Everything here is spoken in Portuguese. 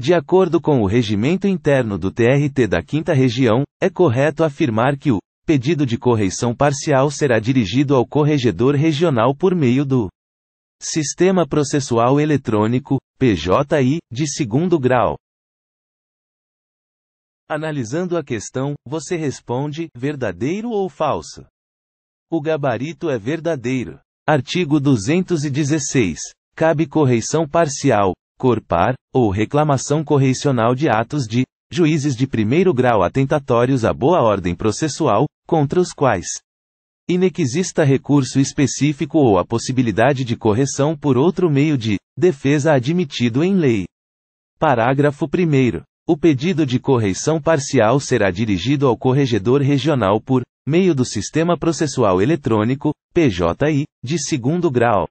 De acordo com o regimento interno do TRT da 5 Região, é correto afirmar que o pedido de correição parcial será dirigido ao corregedor regional por meio do Sistema Processual Eletrônico, PJI, de segundo grau. Analisando a questão, você responde: verdadeiro ou falso? O gabarito é verdadeiro. Artigo 216. Cabe correição parcial, corpar, ou reclamação correcional de atos de juízes de primeiro grau atentatórios à boa ordem processual, contra os quais inexista recurso específico ou a possibilidade de correção por outro meio de defesa admitido em lei. Parágrafo 1. O pedido de correição parcial será dirigido ao corregedor regional por meio do sistema processual eletrônico, PJI, de segundo grau.